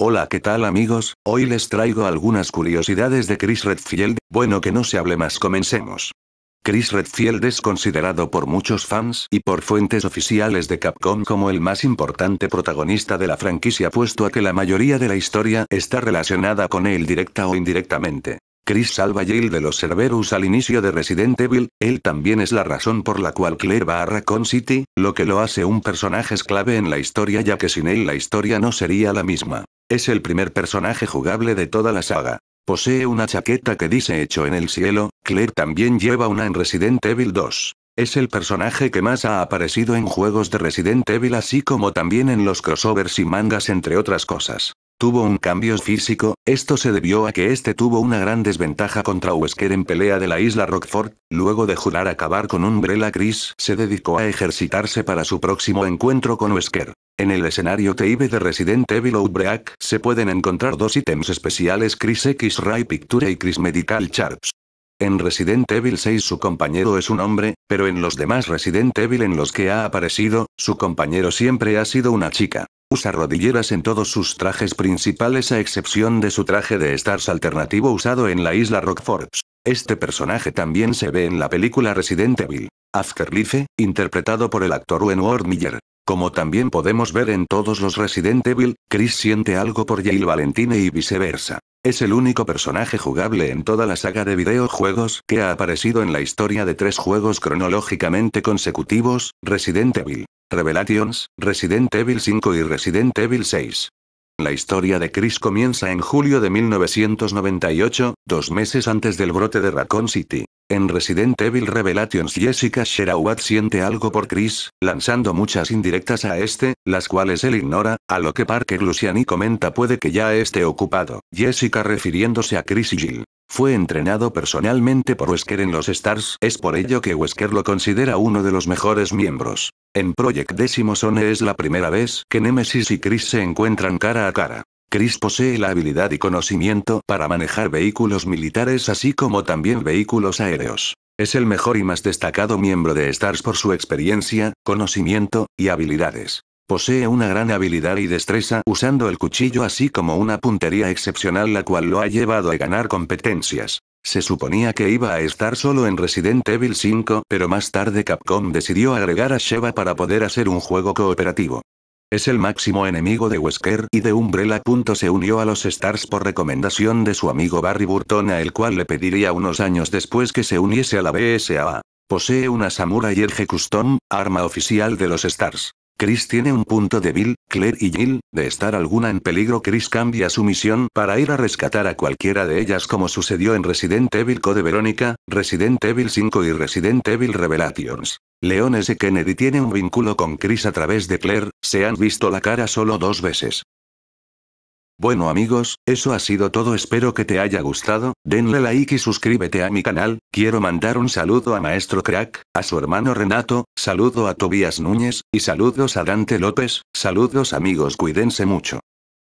Hola, ¿qué tal amigos? Hoy les traigo algunas curiosidades de Chris Redfield. Bueno, que no se hable más, comencemos. Chris Redfield es considerado por muchos fans y por fuentes oficiales de Capcom como el más importante protagonista de la franquicia, puesto a que la mayoría de la historia está relacionada con él directa o indirectamente. Chris salva a Jill de los Cerberus al inicio de Resident Evil, él también es la razón por la cual Claire va a Raccoon City, lo que lo hace un personaje clave en la historia ya que sin él la historia no sería la misma. Es el primer personaje jugable de toda la saga. Posee una chaqueta que dice hecho en el cielo, Claire también lleva una en Resident Evil 2. Es el personaje que más ha aparecido en juegos de Resident Evil así como también en los crossovers y mangas entre otras cosas. Tuvo un cambio físico, esto se debió a que este tuvo una gran desventaja contra Wesker en pelea de la isla Rockford, luego de jurar acabar con Umbrella Chris se dedicó a ejercitarse para su próximo encuentro con Wesker. En el escenario TV de Resident Evil Outbreak se pueden encontrar dos ítems especiales Chris X-Ray Picture y Chris Medical Charts. En Resident Evil 6 su compañero es un hombre, pero en los demás Resident Evil en los que ha aparecido, su compañero siempre ha sido una chica. Usa rodilleras en todos sus trajes principales a excepción de su traje de Stars alternativo usado en la isla Rockford. Este personaje también se ve en la película Resident Evil Afterlife, interpretado por el actor Wen Ward Miller. Como también podemos ver en todos los Resident Evil, Chris siente algo por Jill Valentine y viceversa. Es el único personaje jugable en toda la saga de videojuegos que ha aparecido en la historia de tres juegos cronológicamente consecutivos, Resident Evil, Revelations, Resident Evil 5 y Resident Evil 6. La historia de Chris comienza en julio de 1998, dos meses antes del brote de Raccoon City. En Resident Evil Revelations Jessica Sherawat siente algo por Chris, lanzando muchas indirectas a este, las cuales él ignora, a lo que Parker Luciani comenta puede que ya esté ocupado, Jessica refiriéndose a Chris y Jill. Fue entrenado personalmente por Wesker en los Stars, es por ello que Wesker lo considera uno de los mejores miembros. En Project X Zone es la primera vez que Nemesis y Chris se encuentran cara a cara. Chris posee la habilidad y conocimiento para manejar vehículos militares así como también vehículos aéreos. Es el mejor y más destacado miembro de STARS por su experiencia, conocimiento, y habilidades. Posee una gran habilidad y destreza usando el cuchillo así como una puntería excepcional la cual lo ha llevado a ganar competencias. Se suponía que iba a estar solo en Resident Evil 5, pero más tarde Capcom decidió agregar a Sheva para poder hacer un juego cooperativo. Es el máximo enemigo de Wesker y de Umbrella. Se unió a los Stars por recomendación de su amigo Barry Burton, a el cual le pediría unos años después que se uniese a la BSAA. Posee una Samurai Erge Custom, arma oficial de los Stars. Chris tiene un punto débil, Claire y Jill, de estar alguna en peligro Chris cambia su misión para ir a rescatar a cualquiera de ellas como sucedió en Resident Evil Code Verónica, Resident Evil 5 y Resident Evil Revelations. Leones y Kennedy tiene un vínculo con Chris a través de Claire, se han visto la cara solo dos veces. Bueno amigos, eso ha sido todo espero que te haya gustado, denle like y suscríbete a mi canal, quiero mandar un saludo a Maestro Crack, a su hermano Renato, saludo a Tobías Núñez, y saludos a Dante López, saludos amigos cuídense mucho.